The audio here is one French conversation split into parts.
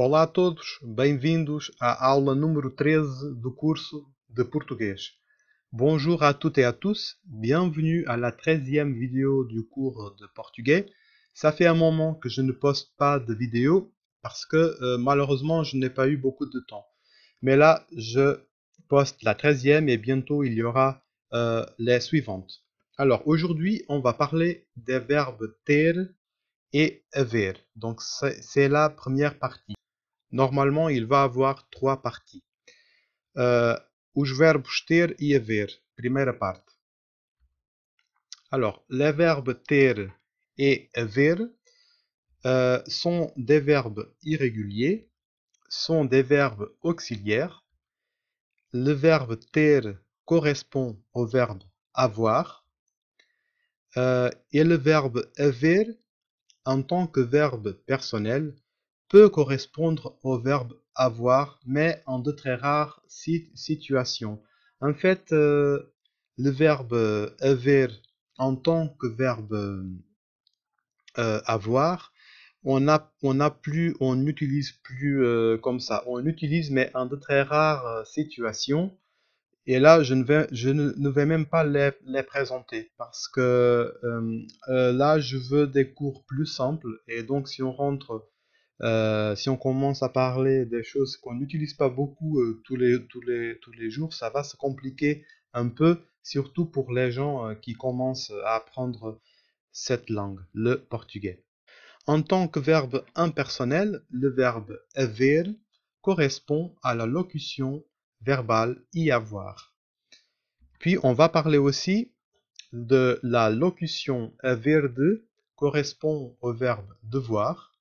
Olá a todos, bem à aula número 13 do curso de português. Bonjour à toutes et à tous, bienvenue à la 13e vidéo du cours de portugais. Ça fait un moment que je ne poste pas de vidéo parce que euh, malheureusement je n'ai pas eu beaucoup de temps. Mais là, je poste la 13e et bientôt il y aura euh, les suivantes. Alors aujourd'hui, on va parler des verbes ter et haver. Donc c'est la première partie. Normalement, il va avoir trois parties. Euh, os verbos ter et haver, première Alors, les verbes ter et haver euh, sont des verbes irréguliers, sont des verbes auxiliaires. Le verbe ter correspond au verbe avoir. Euh, et le verbe haver en tant que verbe personnel peut correspondre au verbe avoir, mais en de très rares situations. En fait, euh, le verbe euh, avoir, en tant que verbe euh, avoir, on plus, n'utilise plus comme ça. On utilise mais en de très rares situations. Et là, je ne vais, même pas les, les, présenter parce que là, je veux des cours plus simples. Et donc, si on rentre euh, si on commence à parler des choses qu'on n'utilise pas beaucoup euh, tous, les, jours, ça va se compliquer un peu, surtout pour les gens euh, qui commencent à apprendre cette langue, le portugais. En tant que verbe impersonnel, le verbe haver correspond à la locution verbale y avoir. Puis on va parler aussi de la locution haver correspond au verbe devoir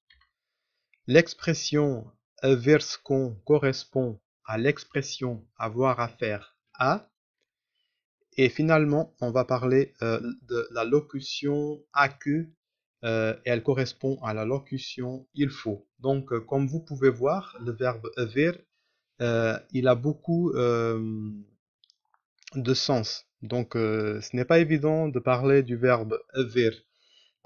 L'expression vers correspond à l'expression avoir affaire à. Et finalement, on va parler euh, de la locution à euh, et elle correspond à la locution il faut. Donc, euh, comme vous pouvez voir, le verbe ver, il a beaucoup de sens. Donc, ce n'est pas évident de parler du verbe ver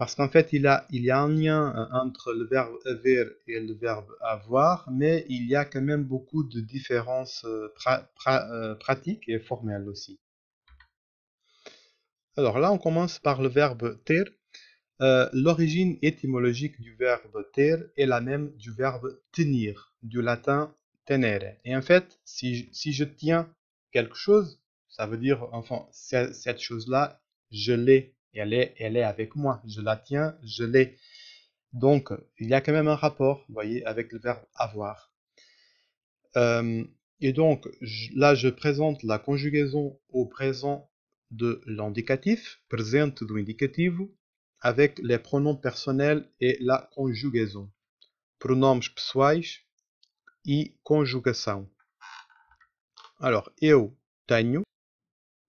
parce qu'en fait, il, y a un lien euh, entre le verbe avoir et le verbe avoir, mais il y a quand même beaucoup de différences euh, euh, pratiques et formelles aussi. Alors là, on commence par le verbe ter. L'origine étymologique du verbe ter est la même du verbe tenir, du latin tenere. Et en fait, si je tiens quelque chose, ça veut dire, enfin, cette chose-là, je l'ai elle est, elle est avec moi. Je la tiens, je l'ai. Donc, il y a quand même un rapport, vous voyez, avec le verbe avoir. Euh, et donc, là, je présente la conjugaison au présent de l'indicatif, présente de l'indicatif. avec les pronoms personnels et la conjugaison. Pronoms pessoais e conjugação. Alors, eu tenho.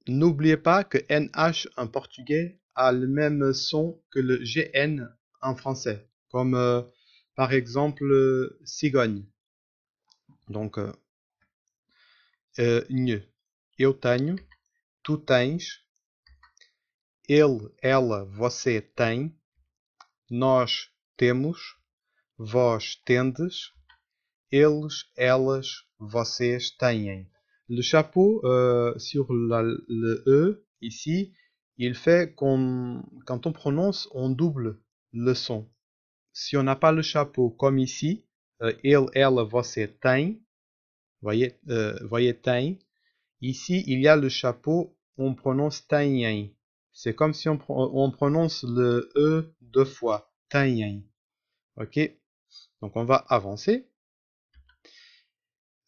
N'oubliez pas que NH en portugais a le même son que le GN en français, comme euh, par exemple euh, cigogne. Donc, euh, eu tenho, tu tens, ele, ela, você tem, nós temos, vós tendes, eles, elas, vocês têm. Le chapeau euh, sur le E ici il fait qu'on, quand on prononce, on double le son. Si on n'a pas le chapeau, comme ici, euh, il, elle, você tem, voyez, euh, voyez Ici, il y a le chapeau, on prononce tenyen. C'est comme si on, on, prononce le E deux fois, Ok Donc on va avancer.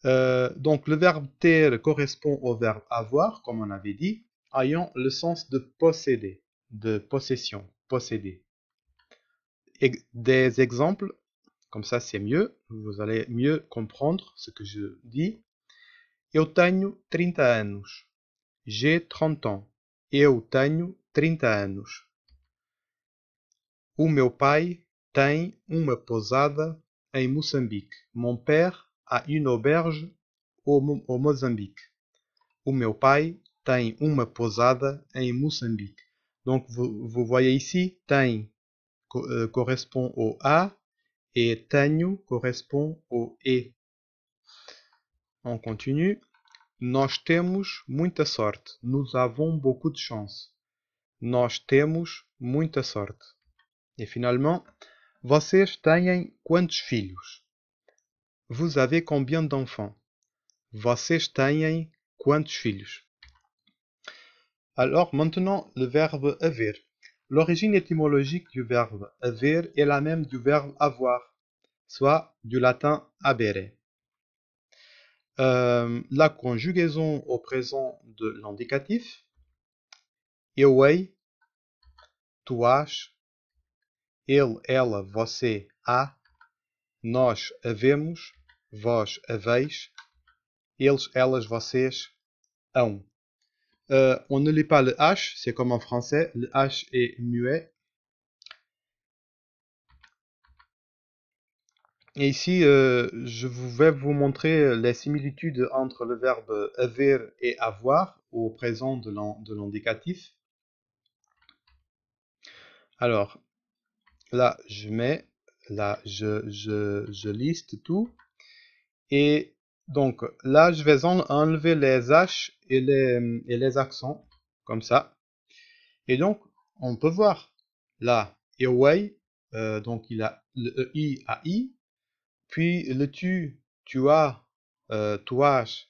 Euh, donc le verbe ter correspond au verbe avoir, comme on avait dit ayant le sens de posséder, de possession, posséder. Et des exemples, comme ça c'est mieux, vous allez mieux comprendre ce que je dis. Eu tenho 30 anos. J'ai 30 ans. Eu tenho 30 anos. O meu pai tem uma posada em Moçambique. Mon père a une auberge au, Mozambique. O meu pai tem uma pousada em Moçambique. Donc, vous, vous voyez ici, tem co, euh, correspond au A e tenho correspond au E. On então, continue. Nós temos muita sorte. Nous avons beaucoup de chance. Nós temos muita sorte. E finalement, vocês têm quantos filhos? Vous avez combien d'enfants? Vocês têm quantos filhos? Alors maintenant le verbe avoir. L'origine étymologique du verbe avoir est la même du verbe avoir, soit du latin habere. Euh, la conjugaison au présent de l'indicatif eu, tu as, il, elle, vous a, nós avons, vós avez, eles, elles, vous ont. Euh, on ne lit pas le H, c'est comme en français, le H est muet. Et ici, euh, je vais vous montrer les similitudes entre le verbe avoir et avoir au présent de l'indicatif. Alors, là, je mets, là, je, je liste tout. Et donc là, je vais enlever les H et les, euh, et les accents, comme ça. Et donc, on peut voir, là, away, euh, donc il a le e, I a I, puis le tu, tu as, euh,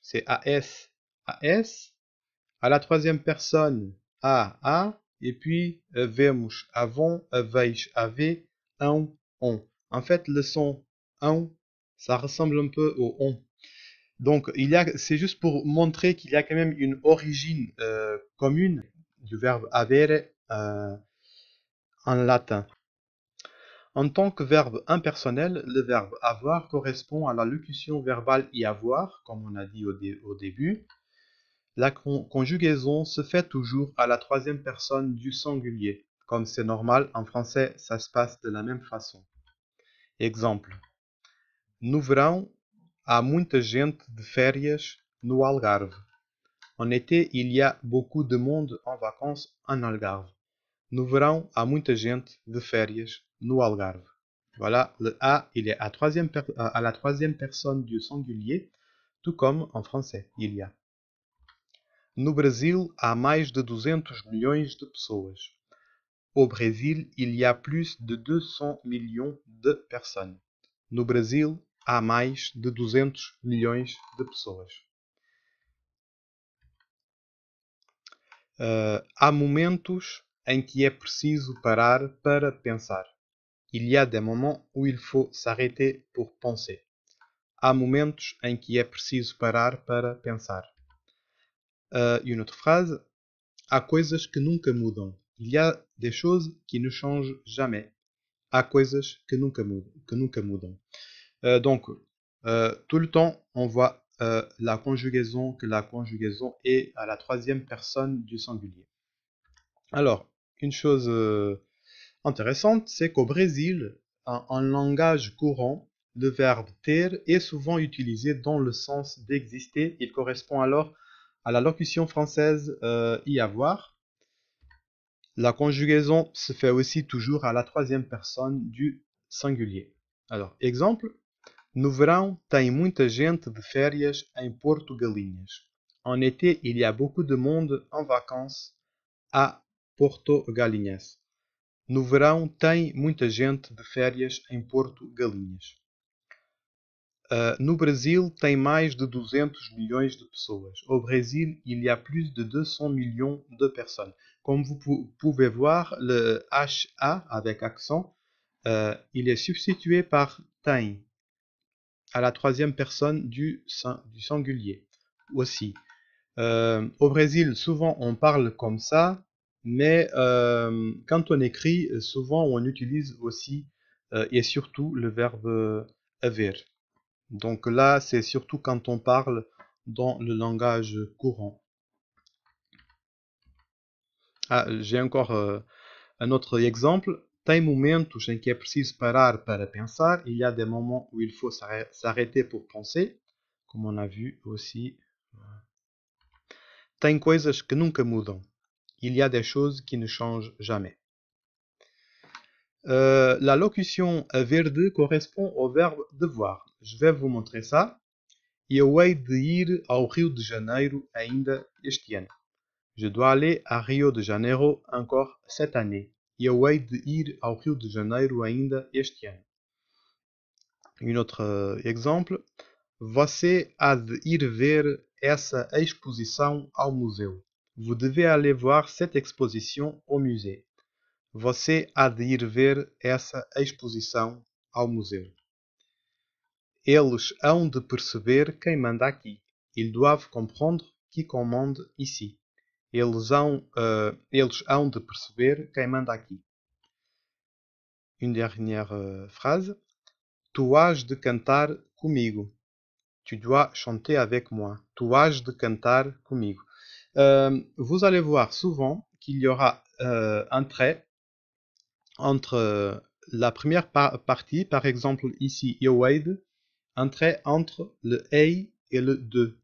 c'est AS, AS, à la troisième personne, A, A, et puis euh, avant, AV, euh, un, on. En fait, le son un, ça ressemble un peu au on. Donc, il y a, c'est juste pour montrer qu'il y a quand même une origine euh, commune du verbe avere euh, en latin. En tant que verbe impersonnel, le verbe avoir correspond à la locution verbale y avoir, comme on a dit au, début. La conjugaison se fait toujours à la troisième personne du singulier. Comme c'est normal, en français, ça se passe de la même façon. Exemple. Nous verrons Há muita gente de férias no Algarve. En été, il y a beaucoup de monde en vacances en Algarve. No verão, há muita gente de férias no Algarve. Voilà, le A, il est à, troisième à la troisième personne du singulier, tout comme en français, il y a. No Brasil, há mais de 200 milhões de pessoas. Au Brésil, il y a plus de 200 millions de personnes. No Brasil, Há mais de 200 milhões de pessoas. Uh, há momentos em que é preciso parar para pensar. Il y a des moments où il faut s'arrêter pour penser. Há momentos em que é preciso parar para pensar. Uh, e uma outra frase. Há coisas que nunca mudam. Il y a des choses qui ne changent jamais. Há coisas que nunca mudam. Que nunca mudam. Euh, donc, euh, tout le temps, on voit euh, la conjugaison, que la conjugaison est à la troisième personne du singulier. Alors, une chose intéressante, c'est qu'au Brésil, en, langage courant, le verbe ter est souvent utilisé dans le sens d'exister. Il correspond alors à la locution française y avoir. La conjugaison se fait aussi toujours à la troisième personne du singulier. Alors, exemple, No verão, tem muita gente de férias em Porto Galinhas. En été, il y a beaucoup de monde en vacances à Porto Galinhas. No verão, tem muita gente de férias em Porto Galinhas. Uh, no Brasil, tem mais de 200 milhões de pessoas. Au Brasil, il y a plus de 200 millions de personnes. Como vous pouvez voir, le HA avec accent, uh, il est substitué par tem à la troisième personne du, du singulier aussi. Euh, au Brésil, souvent on parle comme ça, mais euh, quand on écrit, souvent on utilise aussi euh, et surtout le verbe haver. Donc là, c'est surtout quand on parle dans le langage courant. Ah, j'ai encore un autre exemple. Tem momentos em que é preciso parar para pensar. Il e y a des moments où il faut s'arrêter pour penser, comme on a vu aussi. Euh. Tem coisas que nunca mudam. Il y a des choses qui ne changent jamais. Euh, la locution verde de correspond au verbe devoir. Je vais vous montrer ça. E eu hei de ir ao Rio de Janeiro ainda este ano. Je dois aller à Rio de Janeiro encore cette année. e eu hei de ir ao Rio de Janeiro ainda este ano. Um outro eh, exemplo. Você há de ir ver essa exposição ao museu. Vous devez aller voir cette exposition au musée. Você há de ir ver essa exposição ao museu. Eles hão de perceber quem manda aqui. Ils doivent comprendre qui commande ici. Eles ont eh, de perceber quem manda aqui. Une dernière euh, phrase. Tu has de cantar comigo. Tu dois chanter avec moi. Tu has de cantar comigo. Euh, vous allez voir souvent qu'il y aura euh, un trait entre la première partie, par exemple ici Yowaid, un trait entre le A et le 2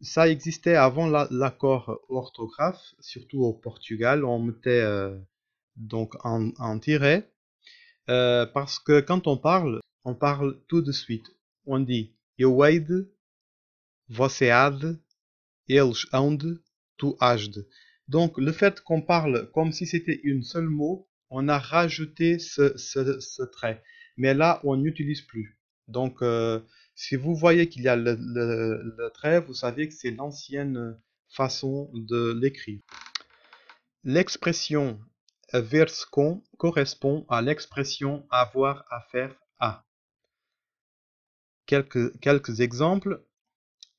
ça existait avant l'accord orthographe, surtout au Portugal, on mettait euh, donc un, tiret, euh, parce que quand on parle, on parle tout de suite. On dit eu você tu Donc le fait qu'on parle comme si c'était une seule mot, on a rajouté ce, ce, ce trait. Mais là, on n'utilise plus. Donc euh, si vous voyez qu'il y a le, trait, vous savez que c'est l'ancienne façon de l'écrire. L'expression CON » correspond à l'expression avoir affaire à. Quelques, exemples.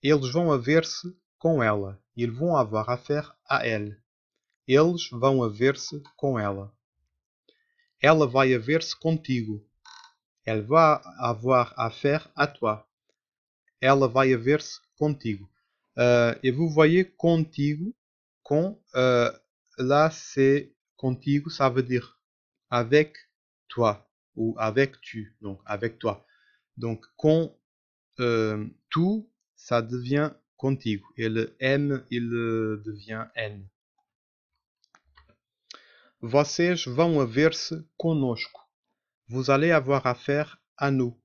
Ils vont haver se com ela. Ils vont avoir affaire à elle. Eles vão haver se com ela. Ela vai haver contigo. Elle va avoir affaire à toi. Elle va haver-se contigo. Ah, Et vous voyez contigo, ah, là c'est contigo, ça veut dire avec toi, ou avec tu, donc avec toi. Donc, con, ah, tu, ça devient contigo. Et le M, il devient N. Vocês vão haver-se conosco. Vous allez avoir affaire à nous.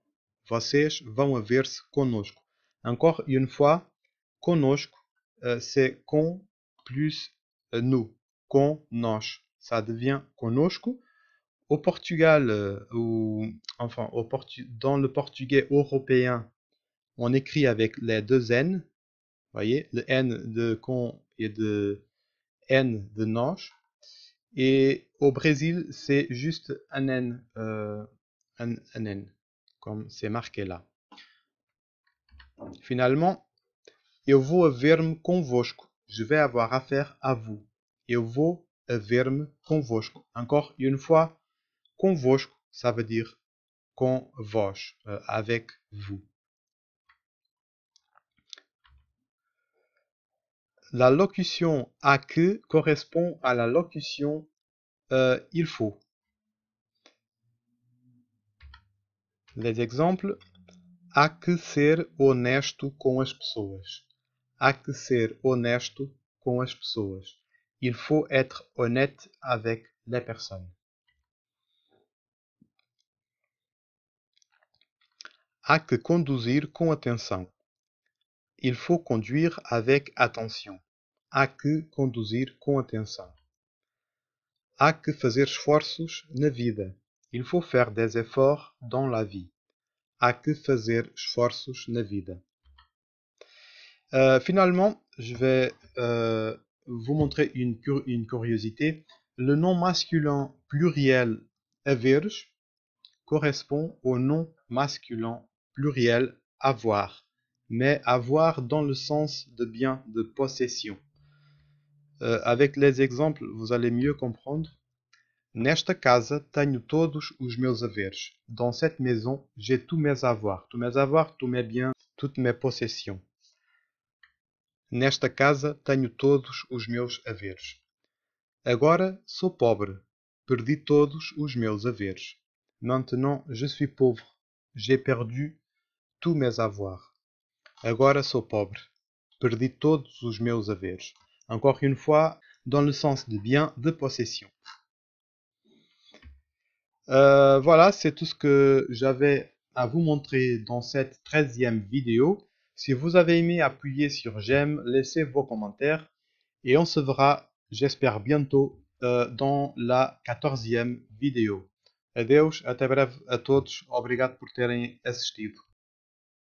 Vocês vão haver-se conosco. Encore une fois, conosco, euh, c'est con plus euh, nous. nos. ça devient conosco. Au Portugal, euh, ou enfin dans le portugais européen, on écrit avec les deux N. Voyez, le N de con et de N de noche. Et au Brésil, c'est juste un N, un N, comme c'est marqué là. Finalement, il vou haver-me convosco. Je vais avoir affaire à vous. Eu vou haver-me convosco. Encore une fois, convosco, ça veut dire con euh, avec vous. La locution à que correspond à la locution euh, il faut. Les exemples Há que ser honesto com as pessoas. Há que ser honesto com as pessoas. Il faut être honnête avec les personnes. Há que conduzir com atenção. Il faut conduire avec attention. Há que conduzir com atenção. Há que fazer esforços na vida. Il faut faire des efforts dans la vie. À que fazer esforços na vida. Euh, finalement, je vais euh, vous montrer une, curiosité. Le nom masculin pluriel AVERGE correspond au nom masculin pluriel avoir, mais avoir dans le sens de bien, de possession. Euh, avec les exemples, vous allez mieux comprendre Nesta casa tenho todos os meus haveres. Dans cette maison, j'ai tous mes avoirs. Tous mes avoirs, tous mes biens, toutes mes possessions. Nesta casa tenho todos os meus haveres. Agora sou pobre. Perdi todos os meus haveres. Maintenant, je suis pauvre. J'ai perdu tous mes avoirs. Agora sou pobre. Perdi todos os meus haveres. Encore une fois, dans le sens de bien, de possession. Euh, voilà, c'est tout ce que j'avais à vous montrer dans cette 13e vidéo. Si vous avez aimé, appuyez sur j'aime, laissez vos commentaires et on se verra, j'espère bientôt, euh, dans la 14e vidéo. Adeus, até breve a todos, obrigado por terem assistido.